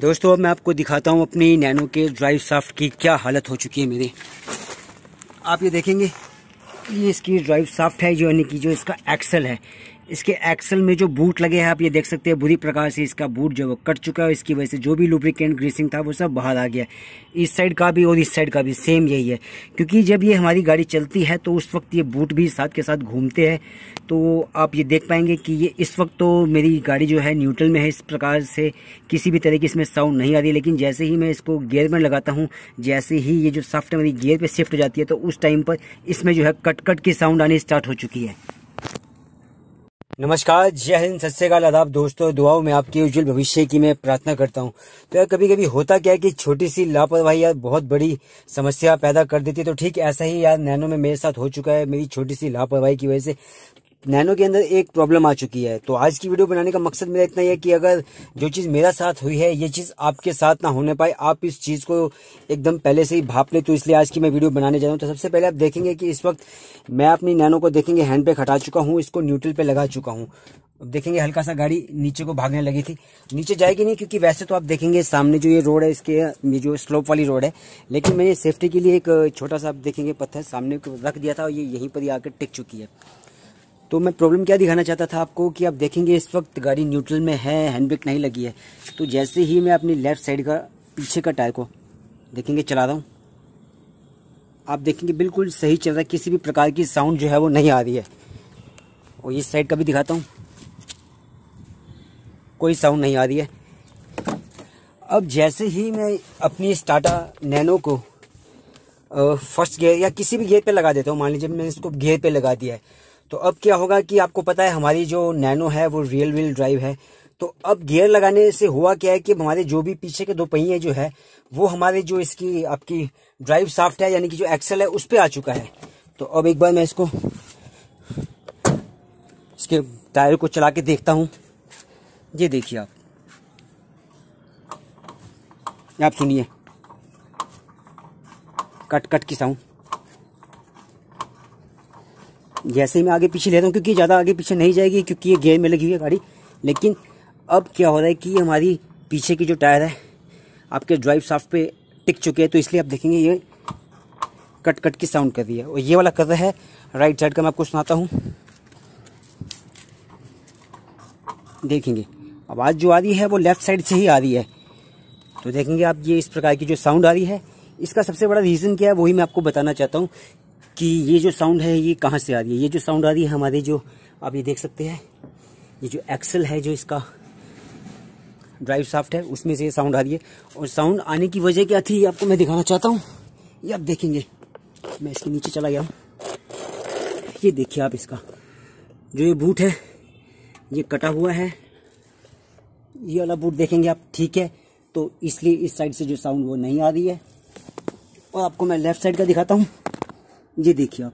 दोस्तों अब मैं आपको दिखाता हूँ अपनी नैनो के ड्राइव साफ्ट की क्या हालत हो चुकी है मेरी आप ये देखेंगे ये इसकी ड्राइव साफ्ट है जो यानी कि जो इसका एक्सल है इसके एक्सल में जो बूट लगे हैं आप ये देख सकते हैं बुरी प्रकार से इसका बूट जो है कट चुका है इसकी वजह से जो भी लुब्रिकेंट ग्रीसिंग था वो सब बाहर आ गया इस साइड का भी और इस साइड का भी सेम यही है क्योंकि जब ये हमारी गाड़ी चलती है तो उस वक्त ये बूट भी साथ के साथ घूमते हैं तो आप ये देख पाएंगे कि ये इस वक्त तो मेरी गाड़ी जो है न्यूट्रल में है इस प्रकार से किसी भी तरह की इसमें साउंड नहीं आ रही लेकिन जैसे ही मैं इसको गियर में लगाता हूँ जैसे ही ये जो सॉफ्ट मेरी गियर पर शिफ्ट हो जाती है तो उस टाइम पर इसमें जो है कट कट की साउंड आनी स्टार्ट हो चुकी है नमस्कार जय हिंद सत श्रीकाल आदाब दोस्तों दुआओं में आपके उज्जवल भविष्य की मैं प्रार्थना करता हूं तो यार कभी कभी होता क्या है कि छोटी सी लापरवाही यार बहुत बड़ी समस्या पैदा कर देती है तो ठीक ऐसा ही यार नैनो में मेरे साथ हो चुका है मेरी छोटी सी लापरवाही की वजह से नैनो के अंदर एक प्रॉब्लम आ चुकी है तो आज की वीडियो बनाने का मकसद मेरा इतना ही है कि अगर जो चीज़ मेरा साथ हुई है ये चीज़ आपके साथ ना होने पाए आप इस चीज़ को एकदम पहले से ही भाप ले तो इसलिए आज की मैं वीडियो बनाने जा रहा हूँ तो सबसे पहले आप देखेंगे कि इस वक्त मैं अपनी नैनो को देखेंगे हैंड पे हटा चुका हूँ इसको न्यूट्रल पे लगा चुका हूँ अब देखेंगे हल्का सा गाड़ी नीचे को भागने लगी थी नीचे जाएगी नहीं क्योंकि वैसे तो आप देखेंगे सामने जो ये रोड है इसके ये जो स्लोप वाली रोड है लेकिन मैंने सेफ्टी के लिए एक छोटा सा आप देखेंगे पत्थर सामने रख दिया था और ये यहीं पर ही आकर टिक चुकी है तो मैं प्रॉब्लम क्या दिखाना चाहता था आपको कि आप देखेंगे इस वक्त गाड़ी न्यूट्रल में है ब्रेक नहीं लगी है तो जैसे ही मैं अपनी लेफ्ट साइड का पीछे का टायर को देखेंगे चला रहा हूँ आप देखेंगे बिल्कुल सही चल रहा है किसी भी प्रकार की साउंड जो है वो नहीं आ रही है और इस साइड का भी दिखाता हूँ कोई साउंड नहीं आ रही है अब जैसे ही मैं अपनी इस टाटा नैनो को फर्स्ट गियर या किसी भी गियर पे लगा देता हूँ मान लीजिए मैंने इसको गियर पे लगा दिया है तो अब क्या होगा कि आपको पता है हमारी जो नैनो है वो रियल व्हील ड्राइव है तो अब गियर लगाने से हुआ क्या है कि हमारे जो भी पीछे के दो पहिए जो है वो हमारे जो इसकी आपकी ड्राइव साफ्ट है यानी कि जो एक्सेल है उस पर आ चुका है तो अब एक बार मैं इसको इसके टायर को चला के देखता हूँ ये देखिए आप आप सुनिए कट कट की साउंड जैसे ही मैं आगे पीछे लेता हूँ क्योंकि ज़्यादा आगे पीछे नहीं जाएगी क्योंकि ये गेयर में लगी हुई है गाड़ी लेकिन अब क्या हो रहा है कि हमारी पीछे की जो टायर है आपके ड्राइव साफ्ट पे टिक चुके हैं तो इसलिए आप देखेंगे ये कट कट की साउंड कर रही है और ये वाला कर रहा है राइट साइड का मैं आपको सुनाता हूँ देखेंगे आवाज़ जो आ रही है वो लेफ़्ट साइड से ही आ रही है तो देखेंगे आप ये इस प्रकार की जो साउंड आ रही है इसका सबसे बड़ा रीज़न क्या है वही मैं आपको बताना चाहता हूँ कि ये जो साउंड है ये कहाँ से आ रही है ये जो साउंड आ रही है हमारे जो आप ये देख सकते हैं ये जो एक्सल है जो इसका ड्राइव साफ्ट है उसमें से ये साउंड आ रही है और साउंड आने की वजह क्या थी आपको मैं दिखाना चाहता हूँ ये आप देखेंगे मैं इसके नीचे चला गया हूँ ये देखिए आप इसका जो ये बूट है ये कटा हुआ है ये वाला बूट देखेंगे आप ठीक है तो इसलिए इस साइड से जो साउंड वो नहीं आ रही है और आपको मैं लेफ्ट साइड का दिखाता हूँ ये देखिए आप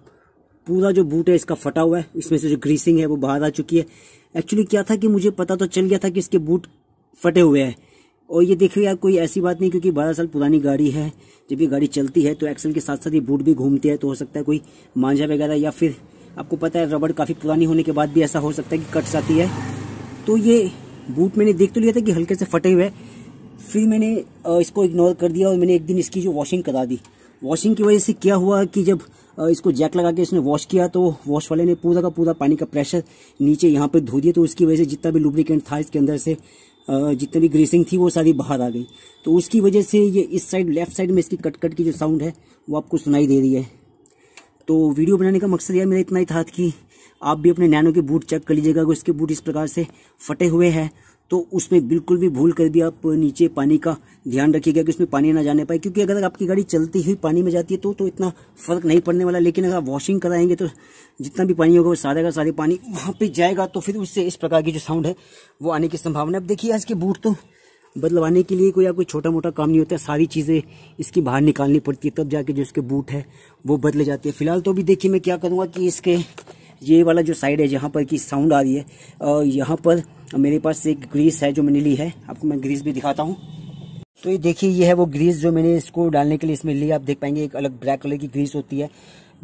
पूरा जो बूट है इसका फटा हुआ है इसमें से जो ग्रीसिंग है वो बाहर आ चुकी है एक्चुअली क्या था कि मुझे पता तो चल गया था कि इसके बूट फटे हुए हैं और ये देखिए यार कोई ऐसी बात नहीं क्योंकि बारह साल पुरानी गाड़ी है जब ये गाड़ी चलती है तो एक्सल के साथ साथ ये बूट भी घूमती है तो हो सकता है कोई मांझा वगैरह या फिर आपको पता है रबड़ काफ़ी पुरानी होने के बाद भी ऐसा हो सकता है कि कट जाती है तो ये बूट मैंने देख तो लिया था कि हल्के से फटे हुए फिर मैंने इसको इग्नोर कर दिया और मैंने एक दिन इसकी जो वॉशिंग करा दी वॉशिंग की वजह से क्या हुआ कि जब इसको जैक लगा के इसने वॉश किया तो वॉश वाले ने पूरा का पूरा पानी का प्रेशर नीचे यहाँ पर धो दिया तो उसकी वजह से जितना भी लुब्रिकेंट था इसके अंदर से जितनी भी ग्रीसिंग थी वो सारी बाहर आ गई तो उसकी वजह से ये इस साइड लेफ्ट साइड में इसकी कट कट की जो साउंड है वो आपको सुनाई दे रही है तो वीडियो बनाने का मकसद यह मेरा इतना ही था कि आप भी अपने नैनो के बूट चेक कर लीजिएगा अगर उसके बूट इस प्रकार से फटे हुए हैं तो उसमें बिल्कुल भी भूल कर भी आप नीचे पानी का ध्यान रखिएगा कि उसमें पानी ना जाने पाए क्योंकि अगर आपकी गाड़ी चलती हुई पानी में जाती है तो तो इतना फर्क नहीं पड़ने वाला लेकिन अगर आप वॉशिंग कराएंगे तो जितना भी पानी होगा वो सारे का सारे पानी वहाँ पर जाएगा तो फिर उससे इस प्रकार की जो साउंड है वो आने की संभावना अब देखिए आज के बूट तो बदलवाने के लिए कोई या कोई छोटा मोटा काम नहीं होता सारी चीज़ें इसकी बाहर निकालनी पड़ती है तब जाके जो इसके बूट है वो बदले जाते हैं फिलहाल तो अभी देखिए मैं क्या करूँगा कि इसके ये वाला जो साइड है जहाँ पर कि साउंड आ रही है और यहाँ पर मेरे पास एक ग्रीस है जो मैंने ली है आपको मैं ग्रीस भी दिखाता हूँ तो ये देखिए ये है वो ग्रीस जो मैंने इसको डालने के लिए इसमें ली आप देख पाएंगे एक अलग ब्लैक कलर की ग्रीस होती है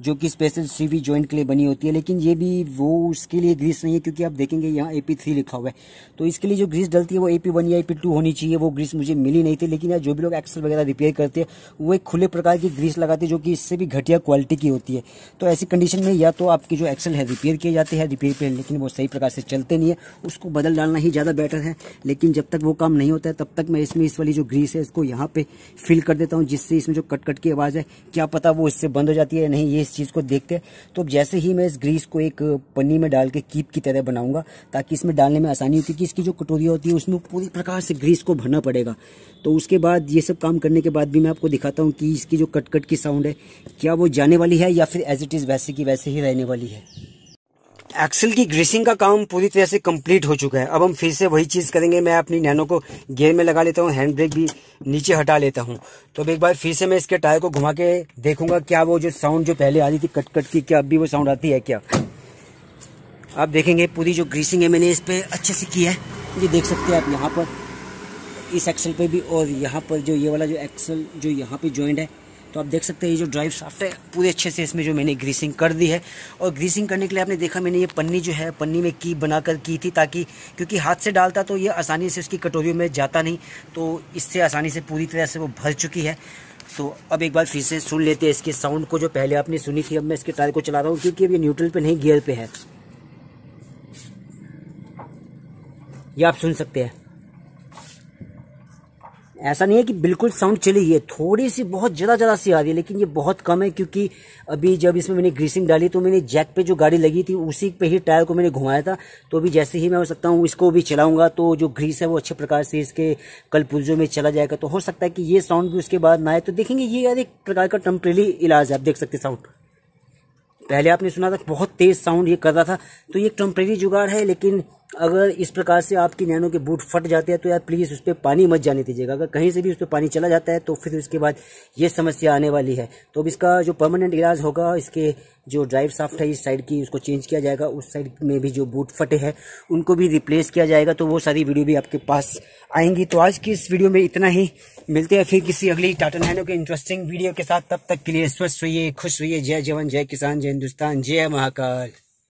जो कि स्पेशल सीवी जॉइंट के लिए बनी होती है लेकिन ये भी वो उसके लिए ग्रीस नहीं है क्योंकि आप देखेंगे यहाँ ए थ्री लिखा हुआ है तो इसके लिए जो ग्रीस डलती है वो ए पी वन या ए पी टू होनी चाहिए वो ग्रीस मुझे मिली नहीं थी लेकिन यार जो भी लोग एक्सल वगैरह रिपेयर करते हैं वो एक खुले प्रकार की ग्रीस लगाते हैं जो कि इससे भी घटिया क्वालिटी की होती है तो ऐसी कंडीशन में या तो आपके जो एक्सल है रिपेयर किए जाते हैं रिपेयर पर लेकिन वो सही प्रकार से चलते नहीं है उसको बदल डालना ही ज़्यादा बेटर है लेकिन जब तक वो काम नहीं होता है तब तक मैं इसमें इस वाली जो ग्रीस है इसको यहाँ पे फिल कर देता हूँ जिससे इसमें जो कट कट की आवाज़ है क्या पता वो इससे बंद हो जाती है नहीं ये इस चीज़ को देखते हैं तो अब जैसे ही मैं इस ग्रीस को एक पन्नी में डाल के कीप की तरह बनाऊंगा ताकि इसमें डालने में आसानी होती कि इसकी जो कटोरिया होती है उसमें पूरी प्रकार से ग्रीस को भरना पड़ेगा तो उसके बाद ये सब काम करने के बाद भी मैं आपको दिखाता हूँ कि इसकी जो कटकट कट की साउंड है क्या वो जाने वाली है या फिर एज इट इज़ वैसे की वैसे ही रहने वाली है एक्सल की ग्रीसिंग का काम पूरी तरह से कंप्लीट हो चुका है अब हम फिर से वही चीज़ करेंगे मैं अपनी नैनो को गियर में लगा लेता हूँ हैंड ब्रेक भी नीचे हटा लेता हूँ तो अब एक बार फिर से मैं इसके टायर को घुमा के देखूंगा क्या वो जो साउंड जो पहले आ रही थी कट कट की क्या अभी वो साउंड आती है क्या आप देखेंगे पूरी जो ग्रीसिंग है मैंने इस पर अच्छे से की है ये देख सकते हैं आप यहाँ पर इस एक्सल पर भी और यहाँ पर जो ये वाला जो एक्सल जो यहाँ पर ज्वाइंट है तो आप देख सकते हैं ये जो ड्राइव शाफ्ट है पूरे अच्छे से इसमें जो मैंने ग्रीसिंग कर दी है और ग्रीसिंग करने के लिए आपने देखा मैंने ये पन्नी जो है पन्नी में की बनाकर की थी ताकि क्योंकि हाथ से डालता तो ये आसानी से उसकी कटोरियों में जाता नहीं तो इससे आसानी से पूरी तरह से वो भर चुकी है तो अब एक बार फिर से सुन लेते हैं इसके साउंड को जो पहले आपने सुनी थी अब मैं इसके टायर को चला रहा हूँ क्योंकि अब ये न्यूट्रल पे नहीं गियर पे है ये आप सुन सकते हैं ऐसा नहीं है कि बिल्कुल साउंड चली है थोड़ी सी बहुत ज़्यादा ज़्यादा सी आ रही है लेकिन ये बहुत कम है क्योंकि अभी जब इसमें मैंने ग्रीसिंग डाली तो मैंने जैक पे जो गाड़ी लगी थी उसी पे ही टायर को मैंने घुमाया था तो अभी जैसे ही मैं हो सकता हूँ इसको भी चलाऊंगा तो जो ग्रीस है वो अच्छे प्रकार से इसके कल पुर्जों में चला जाएगा तो हो सकता है कि ये साउंड भी उसके बाद ना आए तो देखेंगे ये यार एक प्रकार का टम्प्रेली इलाज है आप देख सकते साउंड पहले आपने सुना था बहुत तेज़ साउंड ये कर रहा था तो ये टम्प्रेरी जुगाड़ है लेकिन अगर इस प्रकार से आपकी नैनो के बूट फट जाते हैं तो यार प्लीज़ उस पर पानी मत जाने दीजिएगा अगर कहीं से भी उस पर पानी चला जाता है तो फिर उसके बाद ये समस्या आने वाली है तो अब इसका जो परमानेंट इलाज होगा इसके जो ड्राइव साफ्ट है इस साइड की उसको चेंज किया जाएगा उस साइड में भी जो बूट फटे हैं उनको भी रिप्लेस किया जाएगा तो वो सारी वीडियो भी आपके पास आएंगी तो आज की इस वीडियो में इतना ही मिलते हैं फिर किसी अगली टाटा नैनो के इंटरेस्टिंग वीडियो के साथ तब तक के लिए स्वस्थ रहिए खुश रहिए जय जवान जय किसान जय हिंदुस्तान जय महाकाल